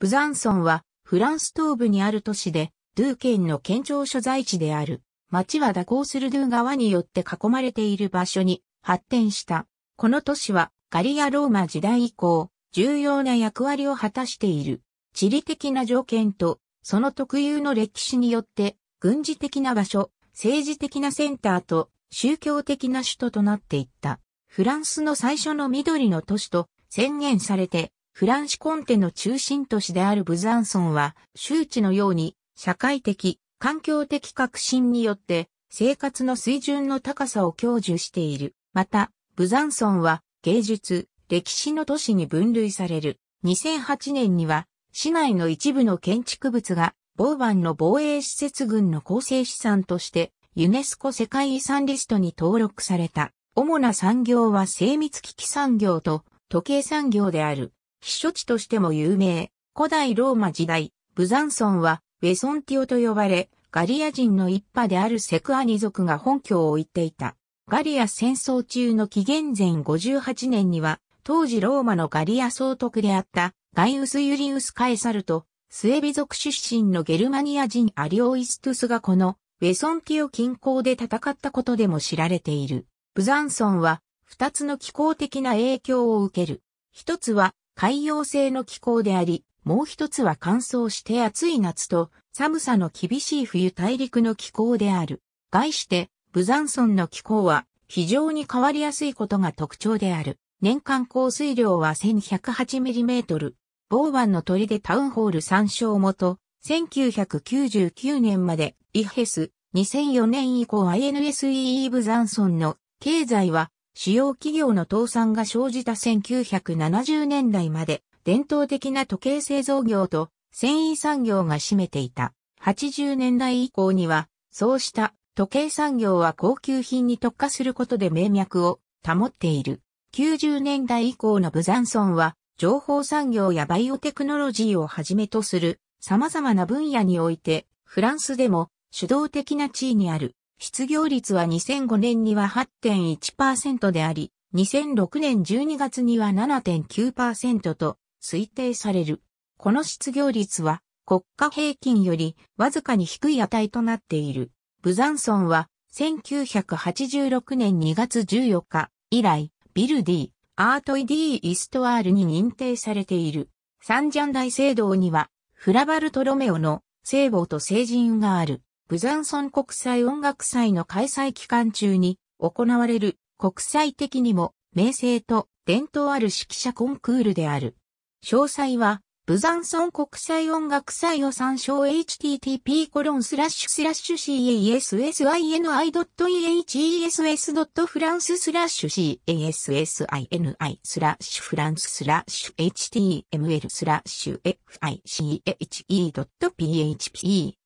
ブザンソンはフランス東部にある都市で、ドゥー県の県庁所在地である。町は蛇行するドゥー川によって囲まれている場所に発展した。この都市はガリアローマ時代以降、重要な役割を果たしている。地理的な条件と、その特有の歴史によって、軍事的な場所、政治的なセンターと、宗教的な首都となっていった。フランスの最初の緑の都市と宣言されて、フランシコンテの中心都市であるブザンソンは、周知のように、社会的、環境的革新によって、生活の水準の高さを享受している。また、ブザンソンは、芸術、歴史の都市に分類される。2008年には、市内の一部の建築物が、ボーバンの防衛施設群の構成資産として、ユネスコ世界遺産リストに登録された。主な産業は精密機器産業と時計産業である。避暑地としても有名。古代ローマ時代、ブザンソンはウェソンティオと呼ばれ、ガリア人の一派であるセクアニ族が本拠を置いていた。ガリア戦争中の紀元前58年には、当時ローマのガリア総督であったガイウス・ユリウス・カエサルと、スエビ族出身のゲルマニア人アリオイストゥスがこのウェソンティオ近郊で戦ったことでも知られている。ブザンソンは、二つの気候的な影響を受ける。一つは、海洋性の気候であり、もう一つは乾燥して暑い夏と寒さの厳しい冬大陸の気候である。概して、ブザンソンの気候は非常に変わりやすいことが特徴である。年間降水量は 1108mm。ボーワンの鳥でタウンホール参照元、1999年まで、イヘス、2004年以降 INSEE ブザンソンの経済は主要企業の倒産が生じた1970年代まで、伝統的な時計製造業と繊維産業が占めていた。80年代以降には、そうした時計産業は高級品に特化することで名脈を保っている。90年代以降のブザンソンは、情報産業やバイオテクノロジーをはじめとする様々な分野において、フランスでも主導的な地位にある。失業率は2005年には8.1%であり、2006年12月には7.9%と推定される。この失業率は国家平均よりわずかに低い値となっている。ブザンソンは1986年2月14日以来、ビルディ、アートイディイストワールに認定されている。サンジャン大聖堂には、フラバルトロメオの聖母と聖人がある。ブザンソン国際音楽祭の開催期間中に行われる国際的にも名声と伝統ある指揮者コンクールである。詳細は、ブザンソン国際音楽祭を参照 http コロンスラッシュスラッシュ c a s i n i e h e s s f r a n c e スラッシュ casini スラッシュフランススラッシュ html スラッシュ fiche.php